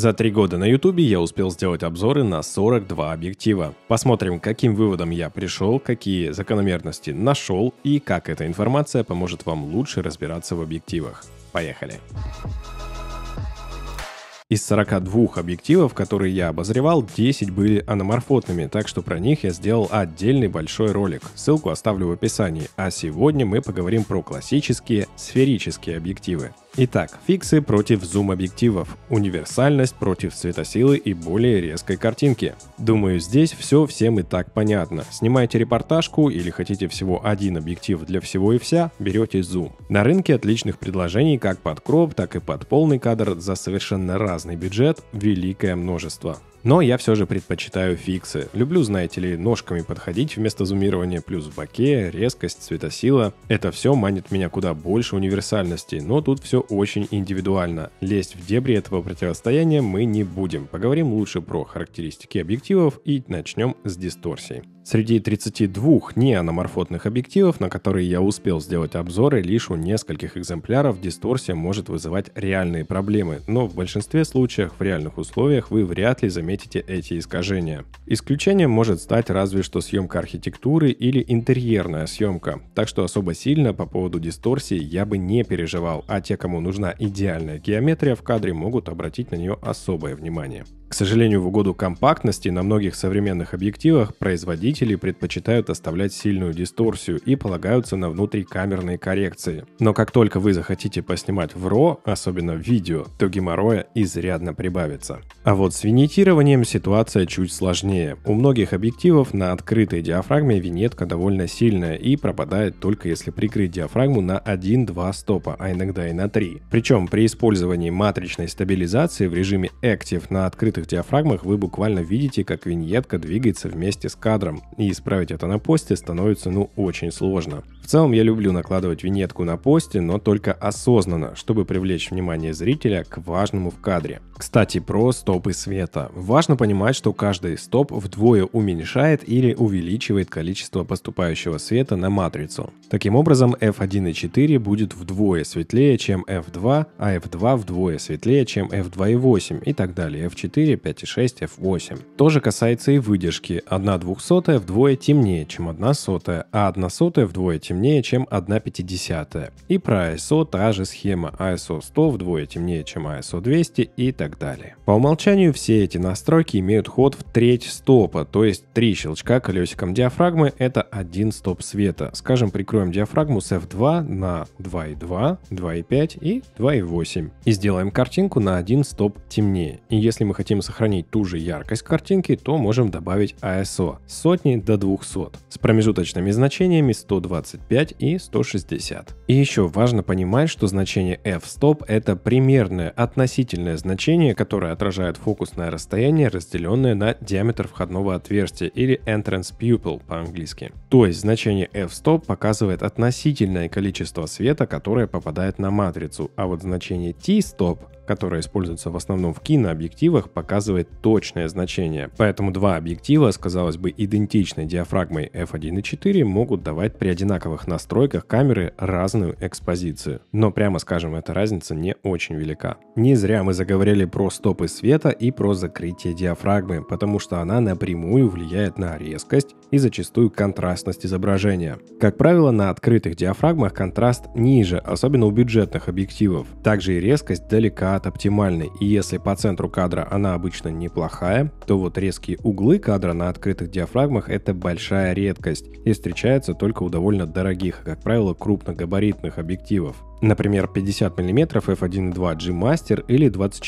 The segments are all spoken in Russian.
За три года на ютубе я успел сделать обзоры на 42 объектива. Посмотрим, каким выводом я пришел, какие закономерности нашел и как эта информация поможет вам лучше разбираться в объективах. Поехали! Из 42 объективов, которые я обозревал, 10 были аноморфотными, так что про них я сделал отдельный большой ролик. Ссылку оставлю в описании. А сегодня мы поговорим про классические сферические объективы. Итак, фиксы против зум-объективов, универсальность против светосилы и более резкой картинки. Думаю, здесь все всем и так понятно. Снимаете репортажку или хотите всего один объектив для всего и вся, берете зум. На рынке отличных предложений как под кроп, так и под полный кадр за совершенно разный бюджет великое множество. Но я все же предпочитаю фиксы. Люблю, знаете ли, ножками подходить вместо зумирования, плюс в боке, резкость, цветосила. Это все манит меня куда больше универсальности, но тут все очень индивидуально. Лезть в дебри этого противостояния мы не будем. Поговорим лучше про характеристики объективов и начнем с дисторсии. Среди 32 неаноморфотных объективов, на которые я успел сделать обзоры, лишь у нескольких экземпляров дисторсия может вызывать реальные проблемы, но в большинстве случаев в реальных условиях вы вряд ли заметите эти искажения. Исключением может стать разве что съемка архитектуры или интерьерная съемка, так что особо сильно по поводу дисторсии я бы не переживал, а те, кому нужна идеальная геометрия в кадре, могут обратить на нее особое внимание. К сожалению, в угоду компактности на многих современных объективах производители предпочитают оставлять сильную дисторсию и полагаются на внутрикамерные коррекции. Но как только вы захотите поснимать в RAW, особенно в видео, то геморроя изрядно прибавится. А вот с винитированием ситуация чуть сложнее. У многих объективов на открытой диафрагме винетка довольно сильная и пропадает только если прикрыть диафрагму на 1-2 стопа, а иногда и на 3. Причем при использовании матричной стабилизации в режиме Active на открытой закрытых диафрагмах вы буквально видите, как виньетка двигается вместе с кадром, и исправить это на посте становится ну очень сложно. В целом я люблю накладывать виньетку на посте, но только осознанно, чтобы привлечь внимание зрителя к важному в кадре. Кстати, про стопы света. Важно понимать, что каждый стоп вдвое уменьшает или увеличивает количество поступающего света на матрицу. Таким образом, f1.4 будет вдвое светлее, чем f2, а f2 вдвое светлее, чем f2.8 и так далее. f4 5,6, f8. Тоже касается и выдержки. 1 двухсотая вдвое темнее, чем 1 сотая, а 1 сотая вдвое темнее, чем 1 пятидесятая. И про ISO та же схема. ISO 100 вдвое темнее, чем ISO 200 и так далее. По умолчанию все эти настройки имеют ход в треть стопа, то есть три щелчка колесиком диафрагмы — это один стоп света. Скажем, прикроем диафрагму с f2 на 2,2, 2,5 и 2,8. И сделаем картинку на один стоп темнее. И если мы хотим хотим сохранить ту же яркость картинки, то можем добавить ISO сотни до 200 с промежуточными значениями 125 и 160. И еще важно понимать, что значение f-stop это примерное относительное значение, которое отражает фокусное расстояние, разделенное на диаметр входного отверстия или entrance pupil по-английски. То есть значение f-stop показывает относительное количество света, которое попадает на матрицу, а вот значение t-stop которая используется в основном в кинообъективах, показывает точное значение. Поэтому два объектива с, казалось бы, идентичной диафрагмой f1.4 могут давать при одинаковых настройках камеры разную экспозицию. Но прямо скажем, эта разница не очень велика. Не зря мы заговорили про стопы света и про закрытие диафрагмы, потому что она напрямую влияет на резкость и зачастую контрастность изображения. Как правило, на открытых диафрагмах контраст ниже, особенно у бюджетных объективов. Также и резкость далека от оптимальной, и если по центру кадра она обычно неплохая, то вот резкие углы кадра на открытых диафрагмах — это большая редкость и встречается только у довольно дорогих, как правило, крупногабаритных объективов. Например, 50 мм f1.2 G Master или 24-70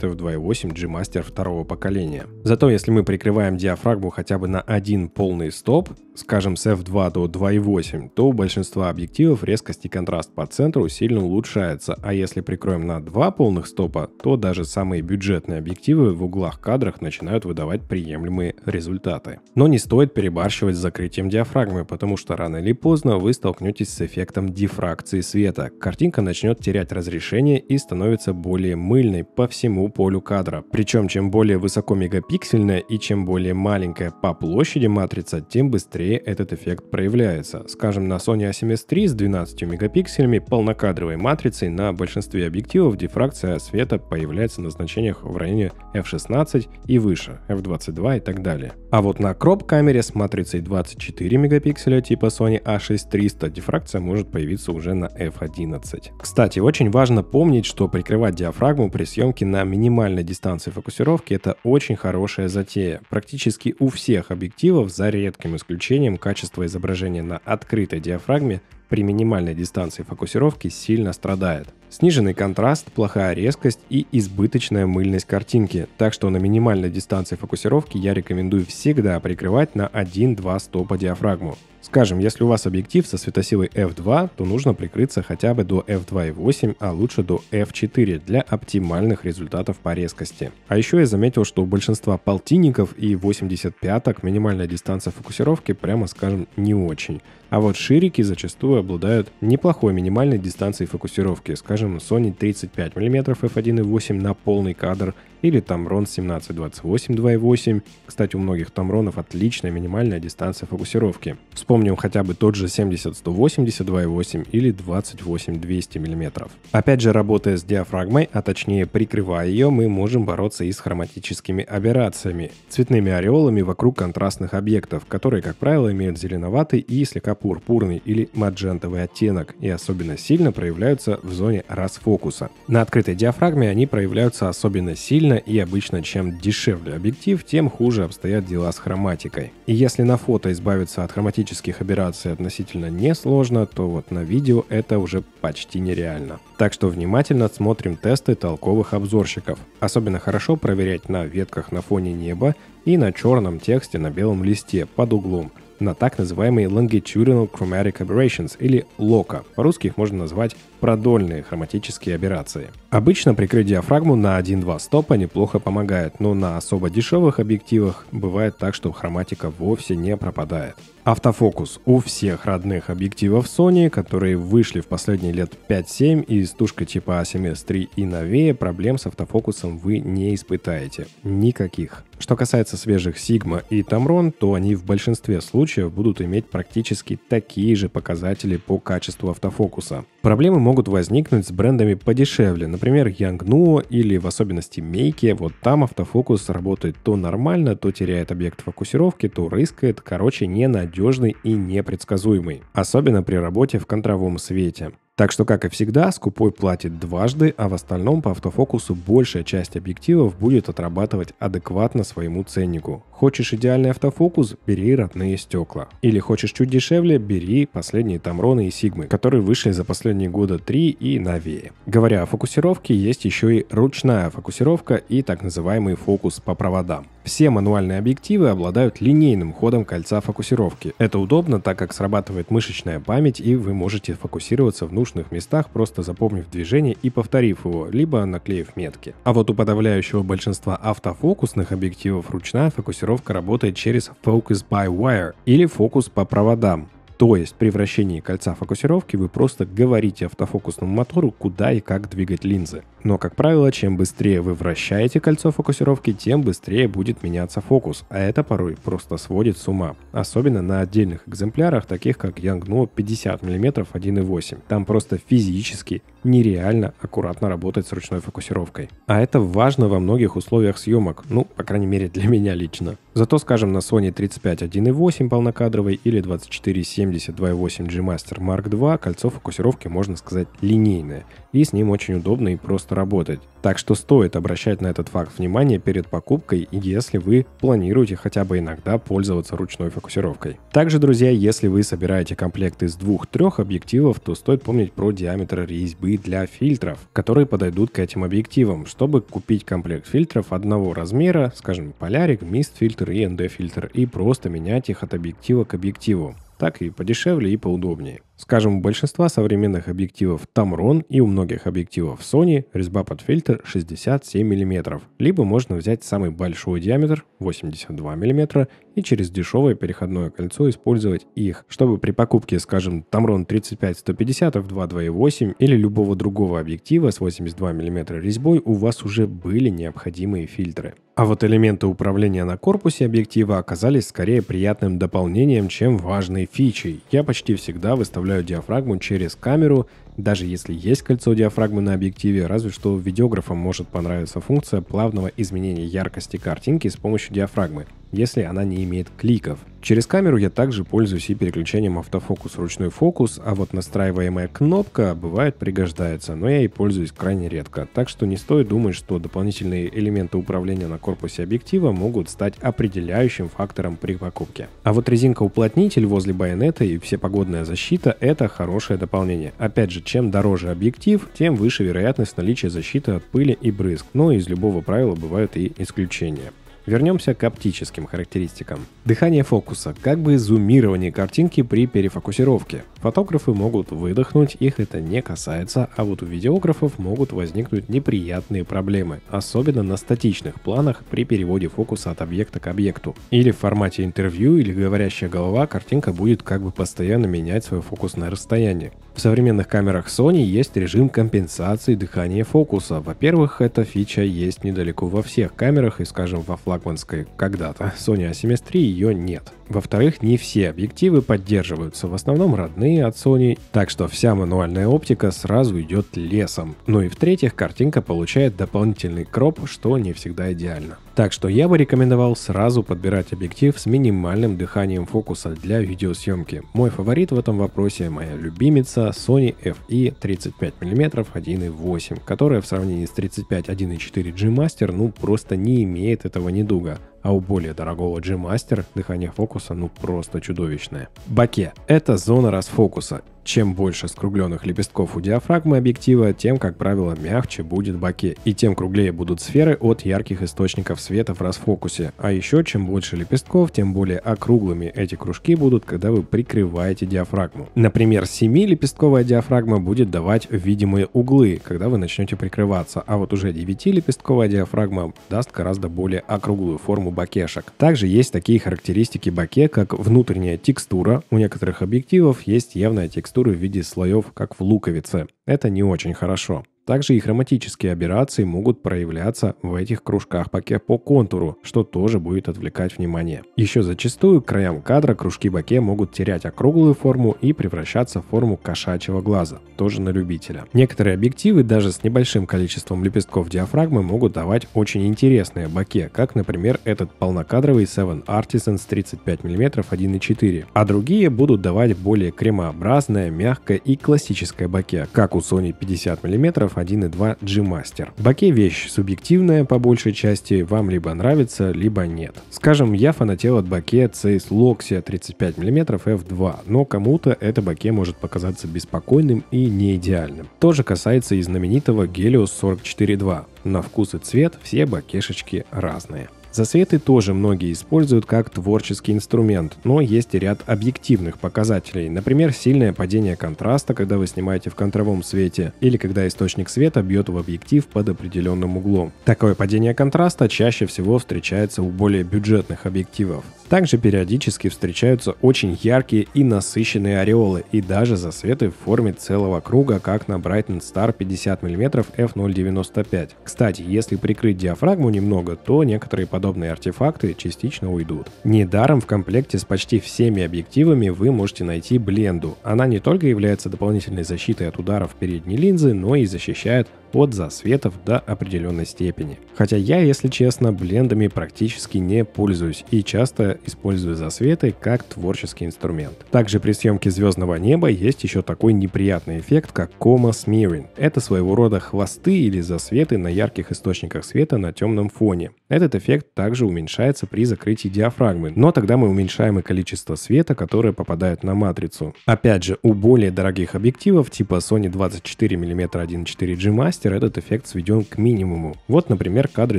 f2.8 G Master второго поколения. Зато если мы прикрываем диафрагму хотя бы на один полный стоп, скажем с f2 до 2.8, то у большинства объективов резкость и контраст по центру сильно улучшается, а если прикроем на два полных стопа, то даже самые бюджетные объективы в углах кадрах начинают выдавать приемлемые результаты. Но не стоит перебарщивать с закрытием диафрагмы, потому что рано или поздно вы столкнетесь с эффектом дифракции света, картинка начнет терять разрешение и становится более мыльной по всему полю кадра. Причем чем более высоко мегапиксельная и чем более маленькая по площади матрица, тем быстрее этот эффект проявляется. Скажем, на Sony A7S III с 12 мегапикселями полнокадровой матрицей на большинстве объективов дифракция света появляется на значениях в районе f16 и выше, f22 и так далее. А вот на кроп-камере с матрицей 24 мегапикселя типа Sony A6300 дифракция может появиться уже на f1 11. Кстати, очень важно помнить, что прикрывать диафрагму при съемке на минимальной дистанции фокусировки это очень хорошая затея. Практически у всех объективов, за редким исключением, качество изображения на открытой диафрагме при минимальной дистанции фокусировки сильно страдает. Сниженный контраст, плохая резкость и избыточная мыльность картинки, так что на минимальной дистанции фокусировки я рекомендую всегда прикрывать на 1-2 стопа диафрагму. Скажем, если у вас объектив со светосилой f2, то нужно прикрыться хотя бы до f2.8, а лучше до f4 для оптимальных результатов по резкости. А еще я заметил, что у большинства полтинников и 85-ок минимальная дистанция фокусировки, прямо скажем, не очень. А вот ширики зачастую обладают неплохой минимальной дистанцией фокусировки, скажем, Sony 35 мм f1.8 на полный кадр или Tamron 1728 2.8. Кстати, у многих Tamronов отличная минимальная дистанция фокусировки. Вспомнил вспомним хотя бы тот же 70-180 2.8 или 28-200 мм. Опять же, работая с диафрагмой, а точнее прикрывая ее, мы можем бороться и с хроматическими аберрациями, цветными ореолами вокруг контрастных объектов, которые, как правило, имеют зеленоватый и слегка пурпурный или маджентовый оттенок и особенно сильно проявляются в зоне расфокуса. На открытой диафрагме они проявляются особенно сильно и обычно чем дешевле объектив, тем хуже обстоят дела с хроматикой. И если на фото избавиться от хроматических физических операций относительно несложно, то вот на видео это уже почти нереально. Так что внимательно смотрим тесты толковых обзорщиков. Особенно хорошо проверять на ветках на фоне неба и на черном тексте на белом листе под углом, на так называемые Longitudinal Chromatic Aberrations или LOCA. По-русски их можно назвать продольные хроматические аберрации. Обычно прикрыть диафрагму на 1-2 стопа неплохо помогает, но на особо дешевых объективах бывает так, что хроматика вовсе не пропадает. Автофокус у всех родных объективов Sony, которые вышли в последние лет 5-7 и с тушкой типа A7S3 и новее, проблем с автофокусом вы не испытаете. Никаких. Что касается свежих Sigma и Tamron, то они в большинстве случаев будут иметь практически такие же показатели по качеству автофокуса. Проблемы могут возникнуть с брендами подешевле, например, Young или в особенности Мейки. Вот там автофокус работает то нормально, то теряет объект фокусировки, то рыскает, короче, ненадежный и непредсказуемый. Особенно при работе в контровом свете. Так что, как и всегда, скупой платит дважды, а в остальном по автофокусу большая часть объективов будет отрабатывать адекватно своему ценнику. Хочешь идеальный автофокус – бери родные стекла. Или хочешь чуть дешевле – бери последние Тамроны и Сигмы, которые вышли за последние года 3 и новее. Говоря о фокусировке, есть еще и ручная фокусировка и так называемый фокус по проводам. Все мануальные объективы обладают линейным ходом кольца фокусировки. Это удобно, так как срабатывает мышечная память, и вы можете фокусироваться в нужных местах, просто запомнив движение и повторив его, либо наклеив метки. А вот у подавляющего большинства автофокусных объективов ручная фокусировка работает через Focus by Wire или фокус по проводам. То есть при вращении кольца фокусировки вы просто говорите автофокусному мотору, куда и как двигать линзы. Но, как правило, чем быстрее вы вращаете кольцо фокусировки, тем быстрее будет меняться фокус, а это порой просто сводит с ума. Особенно на отдельных экземплярах, таких как Yangnuo 50 мм 1.8. Там просто физически нереально аккуратно работать с ручной фокусировкой. А это важно во многих условиях съемок, ну, по крайней мере для меня лично. Зато, скажем, на Sony 35 1.8 полнокадровый или 2470 2.8 G-Master Mark II кольцо фокусировки, можно сказать, линейное. И с ним очень удобно и просто работать. Так что стоит обращать на этот факт внимание перед покупкой, если вы планируете хотя бы иногда пользоваться ручной фокусировкой. Также, друзья, если вы собираете комплект из двух-трех объективов, то стоит помнить про диаметр резьбы для фильтров, которые подойдут к этим объективам, чтобы купить комплект фильтров одного размера, скажем, полярик, мист фильтр и ND фильтр, и просто менять их от объектива к объективу так и подешевле и поудобнее. Скажем, у большинства современных объективов Tamron и у многих объективов Sony резьба под фильтр 67 мм, либо можно взять самый большой диаметр 82 мм и через дешевое переходное кольцо использовать их, чтобы при покупке, скажем, Tamron 35-150 в 2.2.8 или любого другого объектива с 82 мм резьбой у вас уже были необходимые фильтры. А вот элементы управления на корпусе объектива оказались скорее приятным дополнением, чем важной фичей. Я почти всегда выставляю диафрагму через камеру даже если есть кольцо диафрагмы на объективе, разве что видеографам может понравиться функция плавного изменения яркости картинки с помощью диафрагмы, если она не имеет кликов – Через камеру я также пользуюсь и переключением автофокус ручной фокус, а вот настраиваемая кнопка бывает пригождается, но я и пользуюсь крайне редко, так что не стоит думать, что дополнительные элементы управления на корпусе объектива могут стать определяющим фактором при покупке. А вот резинка-уплотнитель возле байонета и всепогодная защита – это хорошее дополнение. Опять же, чем дороже объектив, тем выше вероятность наличия защиты от пыли и брызг, но из любого правила бывают и исключения. Вернемся к оптическим характеристикам. Дыхание фокуса, как бы зумирование картинки при перефокусировке. Фотографы могут выдохнуть, их это не касается, а вот у видеографов могут возникнуть неприятные проблемы, особенно на статичных планах при переводе фокуса от объекта к объекту. Или в формате интервью или говорящая голова картинка будет как бы постоянно менять свое фокусное расстояние. В современных камерах Sony есть режим компенсации дыхания фокуса. Во-первых, эта фича есть недалеко во всех камерах и, скажем, во флаг флагманской когда-то Sony A7S III ее нет. Во-вторых, не все объективы поддерживаются, в основном родные от Sony, так что вся мануальная оптика сразу идет лесом. Ну и в-третьих, картинка получает дополнительный кроп, что не всегда идеально. Так что я бы рекомендовал сразу подбирать объектив с минимальным дыханием фокуса для видеосъемки. Мой фаворит в этом вопросе моя любимица Sony FE 35 мм 1.8, которая в сравнении с 35 1.4 G Master ну просто не имеет этого недуга а у более дорогого G-Master дыхание фокуса ну просто чудовищное. Баке – это зона расфокуса, чем больше скругленных лепестков у диафрагмы объектива, тем, как правило, мягче будет баке, и тем круглее будут сферы от ярких источников света в расфокусе. А еще, чем больше лепестков, тем более округлыми эти кружки будут, когда вы прикрываете диафрагму. Например, 7-лепестковая диафрагма будет давать видимые углы, когда вы начнете прикрываться, а вот уже 9-лепестковая диафрагма даст гораздо более округлую форму бакешек. Также есть такие характеристики баке, как внутренняя текстура, у некоторых объективов есть явная текстура текстуры в виде слоев, как в луковице. Это не очень хорошо. Также и хроматические аберрации могут проявляться в этих кружках баке по контуру, что тоже будет отвлекать внимание. Еще зачастую к краям кадра кружки баке могут терять округлую форму и превращаться в форму кошачьего глаза, тоже на любителя. Некоторые объективы даже с небольшим количеством лепестков диафрагмы могут давать очень интересные баке, как, например, этот полнокадровый Seven Artisans 35 мм 1.4, а другие будут давать более кремообразное, мягкое и классическое баке, как у Sony 50 мм 1 и 2 G-Master. Баке вещь субъективная по большей части, вам либо нравится, либо нет. Скажем, я фанател от баке Zeiss Loxia 35 мм f2, но кому-то это баке может показаться беспокойным и не идеальным. То же касается и знаменитого Helios 44.2. На вкус и цвет все бакешечки разные. Засветы тоже многие используют как творческий инструмент, но есть и ряд объективных показателей, например, сильное падение контраста, когда вы снимаете в контровом свете, или когда источник света бьет в объектив под определенным углом. Такое падение контраста чаще всего встречается у более бюджетных объективов. Также периодически встречаются очень яркие и насыщенные ореолы и даже засветы в форме целого круга, как на Brighton Star 50 мм f0.95. Кстати, если прикрыть диафрагму немного, то некоторые подобные подобные артефакты частично уйдут. Недаром в комплекте с почти всеми объективами вы можете найти бленду. Она не только является дополнительной защитой от ударов передней линзы, но и защищает от засветов до определенной степени. Хотя я, если честно, блендами практически не пользуюсь и часто использую засветы как творческий инструмент. Также при съемке звездного неба есть еще такой неприятный эффект, как кома смирин. Это своего рода хвосты или засветы на ярких источниках света на темном фоне. Этот эффект также уменьшается при закрытии диафрагмы, но тогда мы уменьшаем и количество света, которое попадает на матрицу. Опять же, у более дорогих объективов типа Sony 24 мм 1.4 G Master мастер этот эффект сведен к минимуму. Вот, например, кадры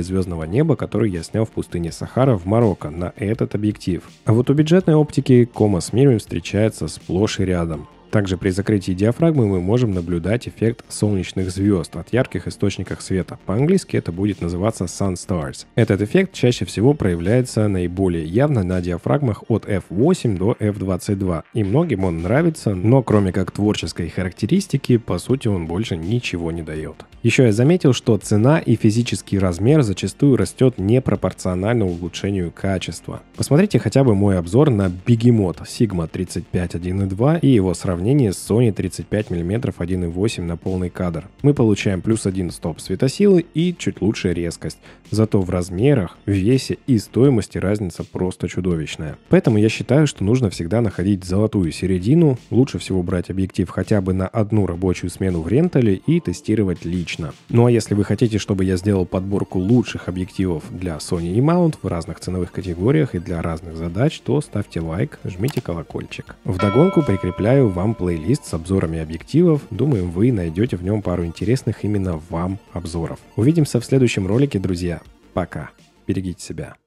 звездного неба, которые я снял в пустыне Сахара в Марокко на этот объектив. А вот у бюджетной оптики кома с минимум встречается сплошь и рядом. Также при закрытии диафрагмы мы можем наблюдать эффект солнечных звезд от ярких источников света. По-английски это будет называться Sun Stars. Этот эффект чаще всего проявляется наиболее явно на диафрагмах от F8 до F22. И многим он нравится, но кроме как творческой характеристики, по сути он больше ничего не дает. Еще я заметил, что цена и физический размер зачастую растет непропорционально улучшению качества. Посмотрите хотя бы мой обзор на Begemot Sigma 35 1.2 и его сравнение с Sony 35 мм 1.8 на полный кадр. Мы получаем плюс один стоп светосилы и чуть лучше резкость. Зато в размерах, весе и стоимости разница просто чудовищная. Поэтому я считаю, что нужно всегда находить золотую середину, лучше всего брать объектив хотя бы на одну рабочую смену в рентале и тестировать лично лично. Ну а если вы хотите, чтобы я сделал подборку лучших объективов для Sony и Mount в разных ценовых категориях и для разных задач, то ставьте лайк, жмите колокольчик. Вдогонку прикрепляю вам плейлист с обзорами объективов. Думаю, вы найдете в нем пару интересных именно вам обзоров. Увидимся в следующем ролике, друзья. Пока. Берегите себя.